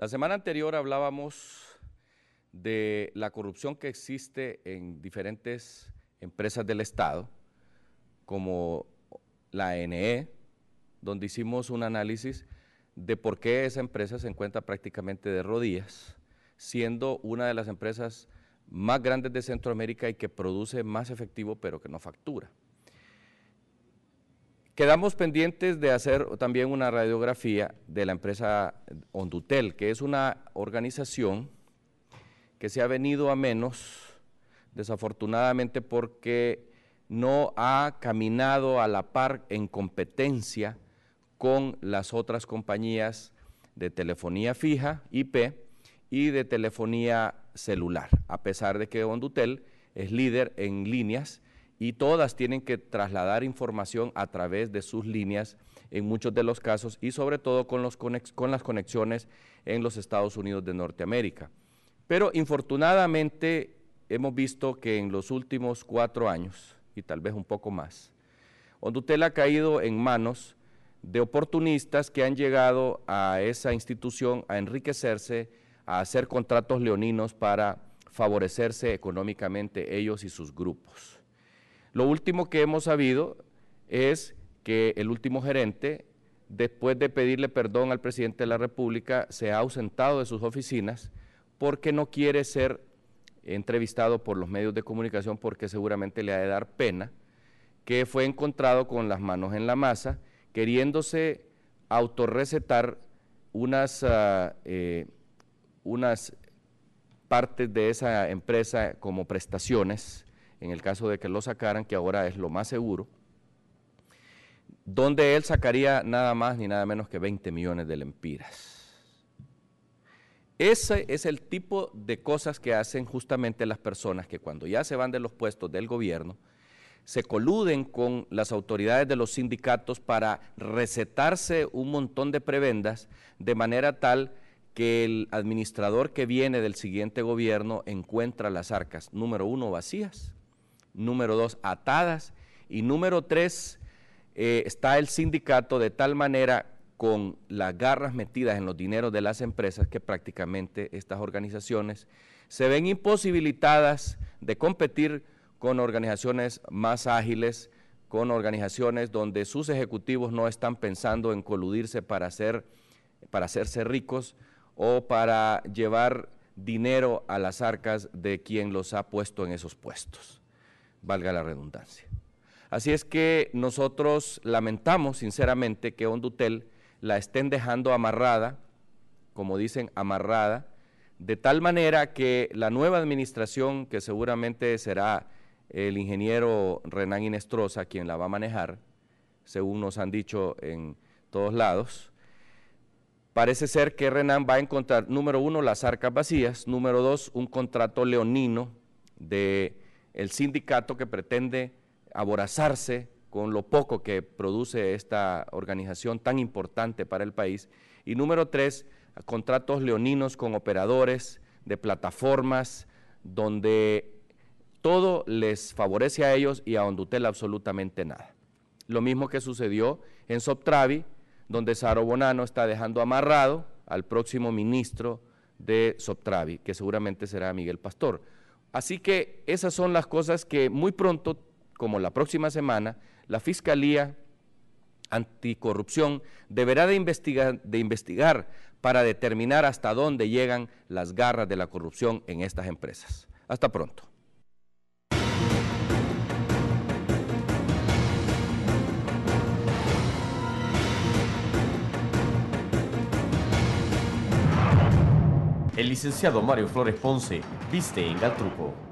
La semana anterior hablábamos de la corrupción que existe en diferentes empresas del Estado, como la NE, donde hicimos un análisis de por qué esa empresa se encuentra prácticamente de rodillas, siendo una de las empresas más grandes de Centroamérica y que produce más efectivo pero que no factura. Quedamos pendientes de hacer también una radiografía de la empresa Ondutel, que es una organización que se ha venido a menos, desafortunadamente, porque no ha caminado a la par en competencia con las otras compañías de telefonía fija, IP, y de telefonía celular, a pesar de que Ondutel es líder en líneas y todas tienen que trasladar información a través de sus líneas en muchos de los casos y sobre todo con, las conexiones en los Estados Unidos de Norteamérica. Pero infortunadamente hemos visto que en los últimos cuatro años, y tal vez un poco más, Hondutel ha caído en manos de oportunistas que han llegado a esa institución a enriquecerse, a hacer contratos leoninos para favorecerse económicamente ellos y sus grupos. Lo último que hemos sabido es que el último gerente, después de pedirle perdón al presidente de la República, se ha ausentado de sus oficinas porque no quiere ser entrevistado por los medios de comunicación porque seguramente le ha de dar pena, que fue encontrado con las manos en la masa, queriéndose autorrecetar unas, ah, eh, unas partes de esa empresa como prestaciones en el caso de que lo sacaran, que ahora es lo más seguro, donde él sacaría nada más ni nada menos que 20 millones de lempiras. Ese es el tipo de cosas que hacen justamente las personas que cuando ya se van de los puestos del gobierno, se coluden con las autoridades de los sindicatos para recetarse un montón de prebendas de manera tal que el administrador que viene del siguiente gobierno encuentra las arcas, número uno, vacías, número dos, atadas, y número tres, eh, está el sindicato de tal manera con las garras metidas en los dineros de las empresas que prácticamente estas organizaciones se ven imposibilitadas de competir con organizaciones más ágiles, con organizaciones donde sus ejecutivos no están pensando en coludirse para, para hacerse ricos o para llevar dinero a las arcas de quien los ha puesto en esos puestos valga la redundancia. Así es que nosotros lamentamos sinceramente que Ondutel la estén dejando amarrada, como dicen, amarrada, de tal manera que la nueva administración, que seguramente será el ingeniero Renán Inestrosa quien la va a manejar, según nos han dicho en todos lados, parece ser que Renan va a encontrar, número uno, las arcas vacías, número dos, un contrato leonino de el sindicato que pretende aborazarse con lo poco que produce esta organización tan importante para el país. Y número tres, contratos leoninos con operadores de plataformas donde todo les favorece a ellos y a Hondutel absolutamente nada. Lo mismo que sucedió en Soptravi, donde Saro Bonano está dejando amarrado al próximo ministro de Soptravi, que seguramente será Miguel Pastor. Así que esas son las cosas que muy pronto, como la próxima semana, la Fiscalía Anticorrupción deberá de investigar, para determinar hasta dónde llegan las garras de la corrupción en estas empresas. Hasta pronto. El licenciado Mario Flores Ponce viste en Gatrupo.